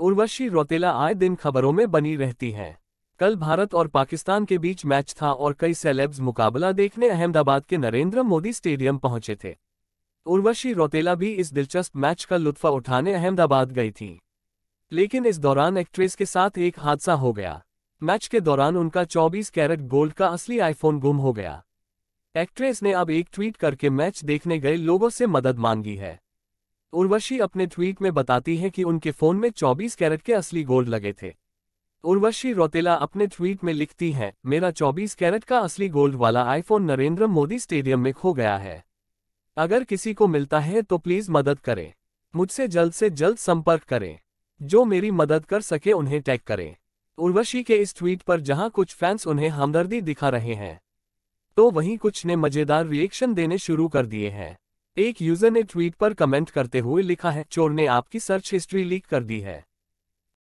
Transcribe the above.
उर्वशी रोतेला आए दिन खबरों में बनी रहती हैं कल भारत और पाकिस्तान के बीच मैच था और कई सेलेब्स मुकाबला देखने अहमदाबाद के नरेंद्र मोदी स्टेडियम पहुंचे थे उर्वशी रोतेला भी इस दिलचस्प मैच का लुत्फा उठाने अहमदाबाद गई थी लेकिन इस दौरान एक्ट्रेस के साथ एक हादसा हो गया मैच के दौरान उनका 24 कैरेट गोल्ड का असली आईफोन गुम हो गया एक्ट्रेस ने अब एक ट्वीट करके मैच देखने गए लोगों से मदद मांगी है उर्वशी अपने ट्वीट में बताती हैं कि उनके फोन में 24 कैरेट के असली गोल्ड लगे थे उर्वशी रोतेला अपने ट्वीट में लिखती हैं मेरा 24 कैरेट का असली गोल्ड वाला आईफोन नरेंद्र मोदी स्टेडियम में खो गया है अगर किसी को मिलता है तो प्लीज़ मदद करें मुझसे जल्द से जल्द संपर्क करें जो मेरी मदद कर सके उन्हें टैग करें उर्वशी के इस ट्वीट पर जहां कुछ फैंस उन्हें हमदर्दी दिखा रहे हैं तो वहीं कुछ ने मज़ेदार रिएक्शन देने शुरू कर दिए हैं एक यूजर ने ट्वीट पर कमेंट करते हुए लिखा है चोर ने आपकी सर्च हिस्ट्री लीक कर दी है